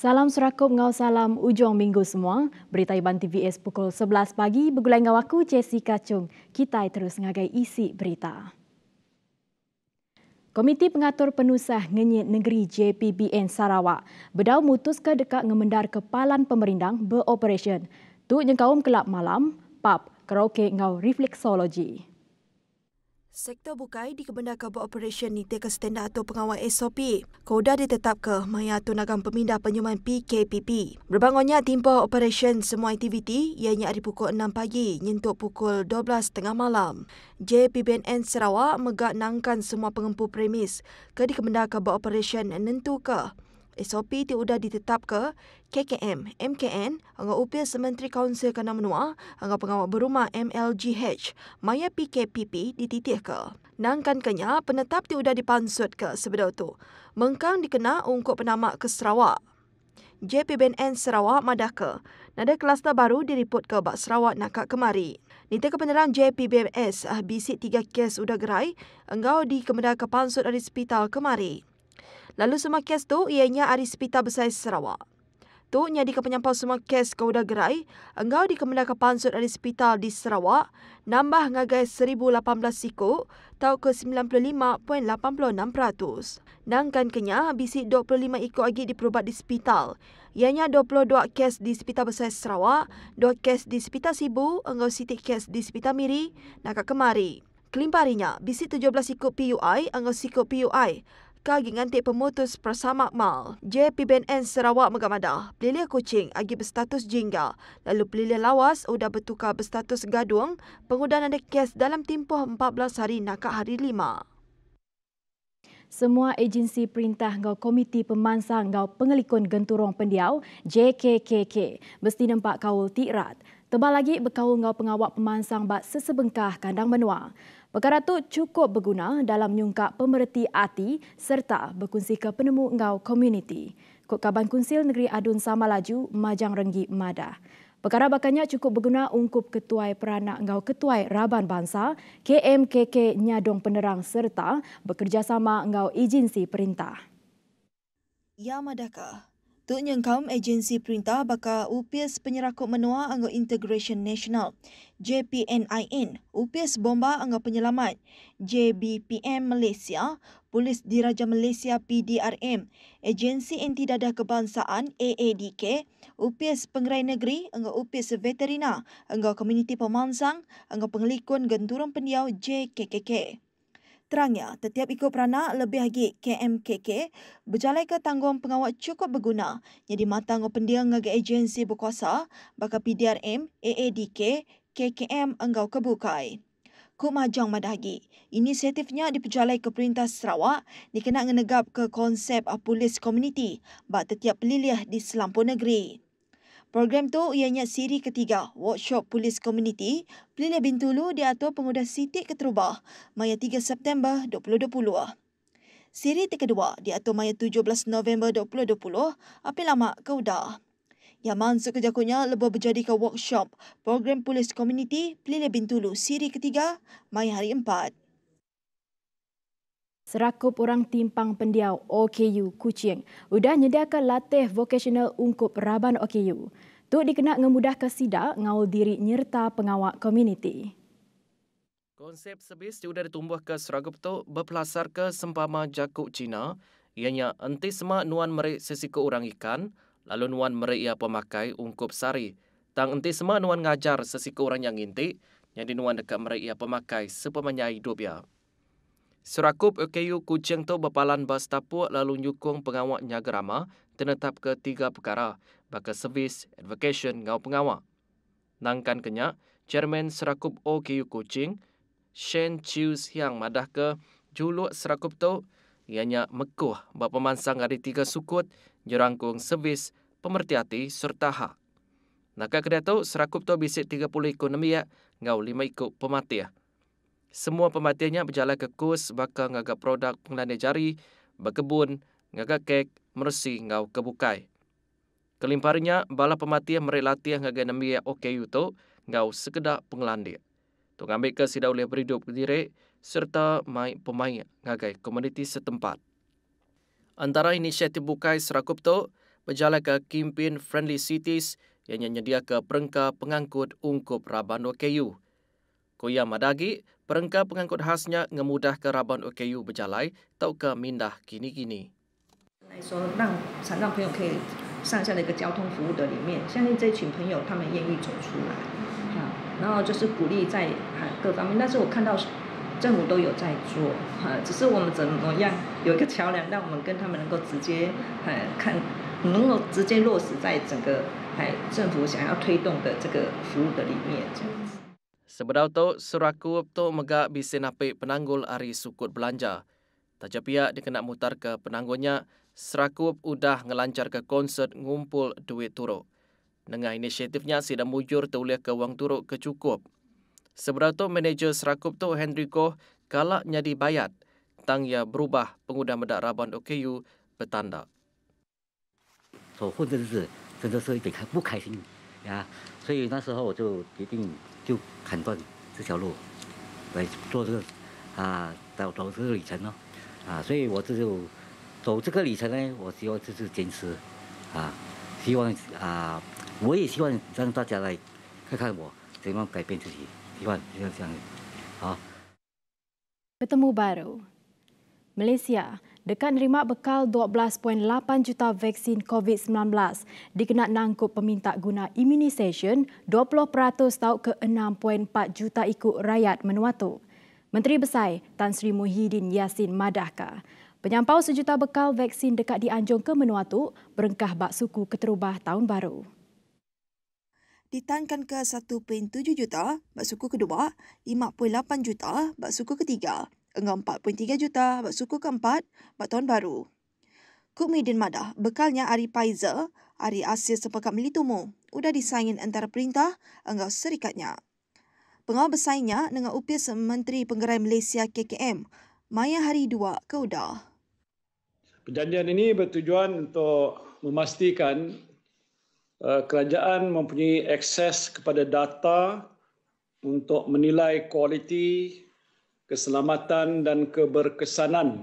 Salam Serakup Ngau Salam Ujung Minggu semua. Berita Iban TVS pukul 11 pagi bergulai dengan aku Jessica Chung. Kita terus ngagai isi berita. Komiti Pengatur Penusah Ngenyit Negeri JPBN Sarawak berdau mutus ke dekat ngemendar kepalan pemerindang beroperasi. Tu nyengkaum kelab malam, pub, karaoke ngau refleksologi. Sektor bukai dikebenarkan buat operation nitiakan standar atau pengawal SOP. Koda ditetap ke Maya Nagam Pemindah Penyuman PKPP. Berbangunnya timpa operasi semua aktiviti ianya dari pukul 6 pagi nyentuk pukul tengah malam. JPBNN Sarawak megak nangkan semua pengempu premis ke di buat operation nentu ke. SOP tiada ditetap ke KKM, MKN, hanga upil Sementeri Kaunsel Kanan Menua, hanga pengawal berumah MLGH, Maya PKPP dititih ke. Nangkan kenya penetap ti udah dipansut ke sebelum tu. Mengkang dikena ungkuk penama ke Sarawak. JPBNN Sarawak madah ke. Nada kluster baru diriput ke bak Sarawak nakak kemari. Nita ke penerang JPBMS, ah, bisik tiga kes udah gerai, engkau dikemudah ke pansut dari hospital kemari. Lalu semua kes tu ianya dari hospital besar Sarawak. Tuknya di kepenyampau semua kes ke udah gerai, engkau di kemenda pansut dari sepital di Sarawak, nambah ngagai 1,018 siku, tau ke 95.86%. Nangkan kenyah, bisi 25 ikut lagi perubat di hospital. Ianya 22 kes di hospital besar Sarawak, 2 kes di hospital Sibu, engkau sitik kes di hospital Miri, nakak kemari. Kelimparinya, bisik 17 ikut PUI, engkau sikut PUI kagi ngantik pemutus persamak mal. JPBNN Sarawak Megamada, pelilih kucing agi berstatus jingga. Lalu pelilih lawas sudah bertukar berstatus gadung, pengudahan ada kes dalam tempoh 14 hari nakak hari lima. Semua agensi perintah ngau komiti pemansang ngau pengelikun genturong pendiau JKKK mesti nampak kaul tirat. rat. Tebal lagi bekau ngau pengawal pemansang bat sesebengkah kandang menua. Perkara itu cukup berguna dalam nyungkap pemerhati ati serta berkunci ke penemu ngau komuniti. Kut Kaban Kunsil Negeri Adun Samalaju, Majang Renggi, Madah. Perkara bakanya cukup berguna ungkup ketua peranak ngau ketua Raban Bangsa, KMKK Nyadong Penerang serta bekerjasama ngau agensi perintah. Ya Madakah, Tu nyengkam agensi perintah baka UPS Penyerakut Menua Angga Integration National JPNIN, UPS Bomba Angga Penyelamat, JBPM Malaysia, Polis Diraja Malaysia PDRM, Agensi Anti Dadah Kebangsaan AADK, UPS Pengerai Negeri, Angga UPS Veterina, Angga Komuniti Pemansang, Angga Pengelikun Genturung Pendiau JKKK. Terangnya, setiap ikut peranak lebih lagi KMKK berjalan ke tanggung pengawal cukup berguna yang dimatang oleh pendia dengan agensi berkuasa bakal PDRM, AADK, KKM engkau kebukai. Kuk Majang Madagi, inisiatifnya diperjalai ke Perintah Sarawak dikenal menegap ke konsep polis komuniti bak setiap pelilih di selampu negeri. Program tu ianya siri ketiga workshop polis komuniti Pelina Bintulu di Atur Pemuda Siti Keterubah Maya 3 September 2020. Siri kedua di Atur Maya 17 November 2020 Api Lama Kauda. Yang masuk kejakunya lebih berjadi ke workshop program polis komuniti Pelina Bintulu siri ketiga Maya hari 4 serakup orang timpang pendiau OKU Kuching udah nyediakan latih vokasional ungkup raban OKU. Tu dikenak ngemudah ke sida ngaul diri nyerta pengawak komuniti. Konsep sebis sudah ditumbuh ke serakup tu berpelasar ke sempama jakuk Cina, ianya enti sema nuan merik sisi ke orang ikan, lalu nuan merik ia pemakai ungkup sari. Tang enti sema nuan ngajar sisi ke orang yang inti, yang nuan dekat merik ia pemakai sepemanyai dobya. Serakup KU Kucing tu berpalan bas tapu lalu nyukung pengawak nyaga rama tenetap ke tiga perkara bakal servis, advocation ngau pengawak. Nangkan kenyak, Chairman Serakup OKU Kucing, Shen Chiu Siang madah ke juluk serakup tu ianya mekuh bapa mansang dari tiga sukut jerangkung servis pemertiati serta ha. Naka kedai tu serakup tu bisik 30 ekonomi ya ngau lima ikut pematiah semua pembatinnya berjalan ke kos bakal ngagak produk pengelana jari, berkebun, ngagak kek, meresi ngau kebukai. Kelimparnya, bala pemati yang merek latih yang agak nambi yang okey itu, ngau sekedar pengelandi. Tu ngambil ke sida oleh berhidup diri, serta mai pemain ngagai komuniti setempat. Antara inisiatif bukai serakup tu, berjalan ke Kimpin Friendly Cities yang menyediakan perengkap pengangkut ungkup Rabando Keyu. Okay Kuya Madagi, perengkap pengangkut khasnya ngemudah ke Raban OKU berjalai atau ke Mindah kini-kini. Nah, ha, 政府想要推动的这个服务的里面，这样子。Sebedau tu, suraku tu megak bisa nape penanggul ari sukut belanja. Tajak pihak dia kena mutar ke penanggulnya, suraku udah ngelancar ke konsert ngumpul duit turu. Nengah inisiatifnya, sidang mujur terulih ke wang turuk kecukup. Sebedau tu, manager suraku tu Henry kalak nyadi bayat Tang ia berubah pengudah medak Raban OKU bertanda. So, 真的是一点不开心呀，所以那时候我就决定就砍断这条路来做这个啊走走这个旅程咯啊，所以我这就走这个旅程呢，我希望就是坚持啊，希望啊我也希望让大家来看看我怎样改变自己，希望就像这样，好。Bertemu baru, Malaysia. dekat nerima bekal 12.8 juta vaksin COVID-19 dikena nangkup peminta guna imunisasi 20% tau ke 6.4 juta ikut rakyat menuatu. Menteri Besar Tan Sri Muhyiddin Yassin Madahka. Penyampau sejuta bekal vaksin dekat dianjung ke menuatu berengkah bak suku keterubah tahun baru. Ditangkan ke 1.7 juta bak suku kedua, 5.8 juta bak suku ketiga, Enggak 4.3 juta, bak suku keempat, bak tahun baru. Kuk Medin Madah, bekalnya Ari Paiza, Ari Asia sepakat melitumu, sudah disaingin antara perintah, enggak serikatnya. Pengawal bersaingnya dengan upis Menteri Penggerai Malaysia KKM, Maya Hari Dua ke Perjanjian ini bertujuan untuk memastikan eh, kerajaan mempunyai akses kepada data untuk menilai kualiti keselamatan dan keberkesanan.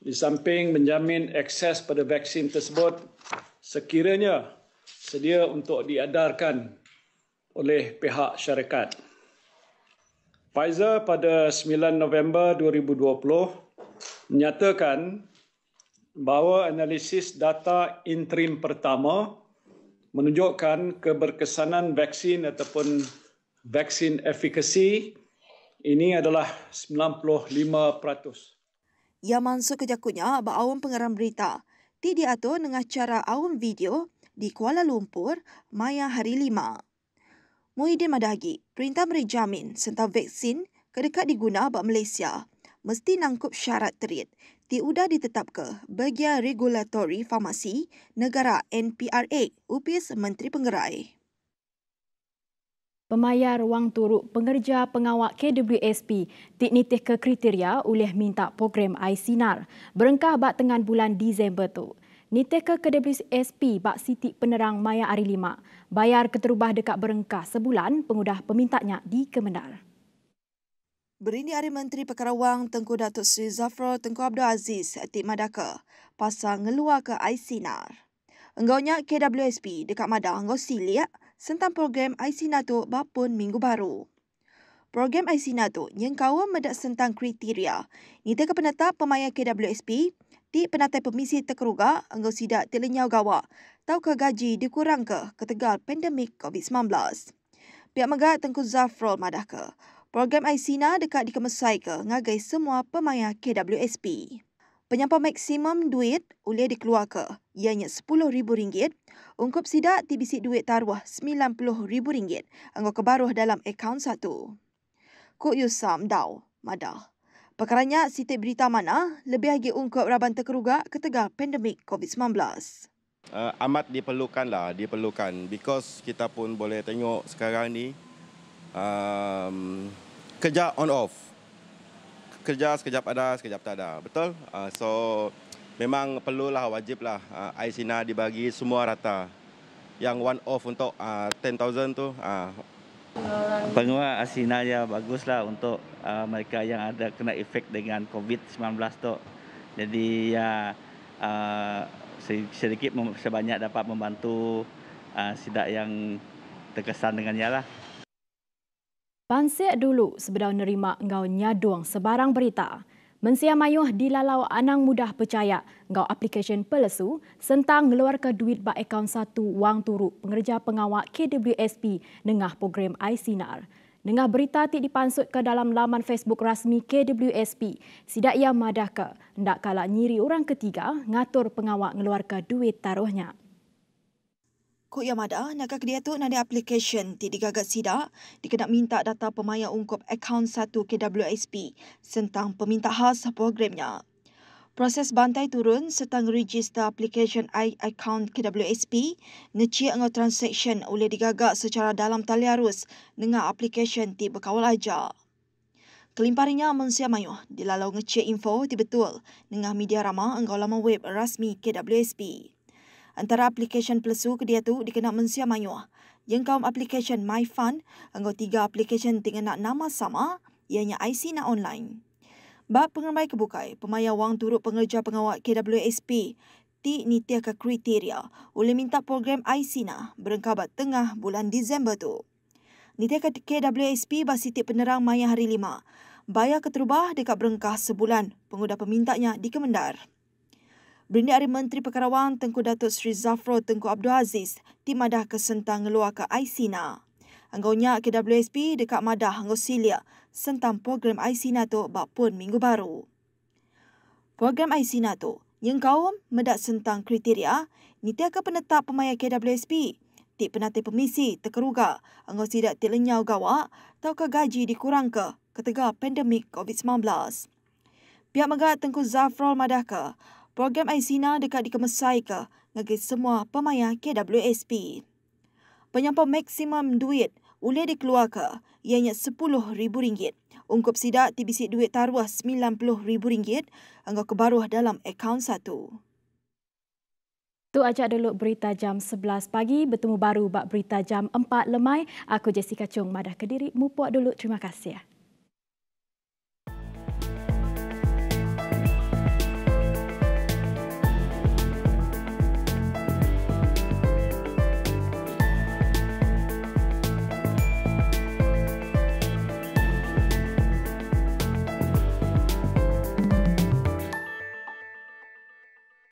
Di samping menjamin akses pada vaksin tersebut sekiranya sedia untuk diadarkan oleh pihak syarikat. Pfizer pada 9 November 2020 menyatakan bahawa analisis data interim pertama menunjukkan keberkesanan vaksin ataupun vaksin efikasi ini adalah 95%. Ya mansu kejakutnya awam pengeram berita. Tidak atau dengan cara awam video di Kuala Lumpur, Maya Hari lima. Muhyiddin Madagi, perintah merejamin serta vaksin kedekat diguna bak Malaysia. Mesti nangkup syarat terit. Ti udah ditetap ke bagian regulatory farmasi negara NPRA, upis Menteri Penggerai. Pemayar wang turuk pengerja pengawak KWSP tiknitih ke kriteria oleh minta program ICNAR berengkah bak tengah bulan Disember tu. Nitih ke KWSP bak sitik penerang Maya Ari Lima bayar keterubah dekat berengkah sebulan pengudah pemintanya di Kemenar. Berini Ari Menteri Perkara Wang Tengku Datuk Sri Zafro Tengku Abdul Aziz Tik Madaka pasang ngeluar ke ICNAR. Enggaunya KWSP dekat Madang enggau siliak sentang program Aisina tu bapun minggu baru. Program Aisina tu yang kawan medak sentang kriteria. Nita ke penetap pemaya KWSP, ti penatai pemisi terkeruga enggau sidak telenyau gawa, tau ke gaji dikurang ke ketegal pandemik COVID-19. Pihak megat Tengku Zafrol madah ke. Program Aisina dekat dikemesai ke ngagai semua pemaya KWSP. Penyampa maksimum duit boleh dikeluar ke ianya RM10,000. Ungkup sidak TBC duit taruh RM90,000. Anggur kebaruh dalam akaun satu. Kuk Yusam Dao Madah. Perkaranya, Siti Berita Mana, lebih lagi ungkup raban terkerugak ketegal pandemik COVID-19. Uh, eh, amat diperlukan lah, diperlukan. Because kita pun boleh tengok sekarang ni, um, kerja on off. Kerja sekejap ada, sekejap tak ada. Betul? Uh, so, memang perlulah wajiblah uh, ah, IC NA dibagi semua rata. Yang one off untuk uh, ah, 10,000 tu. Uh. Penguat IC yang baguslah untuk uh, mereka yang ada kena efek dengan COVID-19 tu. Jadi ya uh, uh, sedikit sebanyak dapat membantu uh, sidak yang terkesan dengannya lah. Pansik dulu sebelum nerima engkau nyaduang sebarang berita. Mensia mayuh dilalau anang mudah percaya. Ngau aplikasi pelesu, sentang ngeluar ke duit bak akaun satu wang turu pengerja pengawak KWSP nengah program ICNAR. nengah berita ti dipansut ke dalam laman Facebook rasmi KWSP, sidak ia madah ke. Ndak kala nyiri orang ketiga ngatur pengawak ngeluar ke duit taruhnya. Kok Yamada nak ke dia tu nak application ti digagak sida dikena minta data pemaya ungkup akaun satu KWSP sentang peminta khas programnya. Proses bantai turun setang register application i account KWSP ngeci ngau transaction oleh digagak secara dalam tali arus dengan application ti berkawal aja. Kelimparinya Mansia Mayuh dilalau ngecek info ti betul dengan media ramah engkau lama web rasmi KWSP. Antara aplikasi pelesu ke dia tu dikenal mensia mayu. Yang kaum aplikasi MyFun, anggau tiga aplikasi dengan nak nama sama, ianya IC nak online. Bab pengembai kebukai, pemaya wang turut pengerja pengawal KWSP, ti nitia ke kriteria oleh minta program IC nak berengkabat tengah bulan Disember tu. Nitia ke KWSP basitik penerang maya hari lima, bayar keterubah dekat berengkah sebulan pengudah pemintanya di Kemendar. Brindik Hari Menteri Pekarawang Tengku Datuk Seri Zafro Tengku Abdul Aziz di Madah kesentang luar ke Aisina. Anggaunya KWSP dekat Madah Anggau Silia Sentang Program Aisina tu bak minggu baru. Program Aisina tu yang kaum medak sentang kriteria nitia ke penetap pemaya KWSP ti penatai pemisi terkeruga anggau sidak ti lenyau gawak tau ke gaji dikurang ke ketegak pandemik COVID-19. Pihak Megat Tengku Zafrol Madah ke program Aizina dekat dikemesai ke bagi semua pemaya KWSP. Penyampa maksimum duit boleh dikeluarkan, ke ianya rm ringgit. Ungkup sidak TBC duit taruh rm ringgit, anggap kebaruh dalam akaun satu. Tu ajak dulu berita jam 11 pagi. Bertemu baru bak berita jam 4 lemai. Aku Jessica Chung, Madah Kediri. Mupuak dulu. Terima kasih. Ya.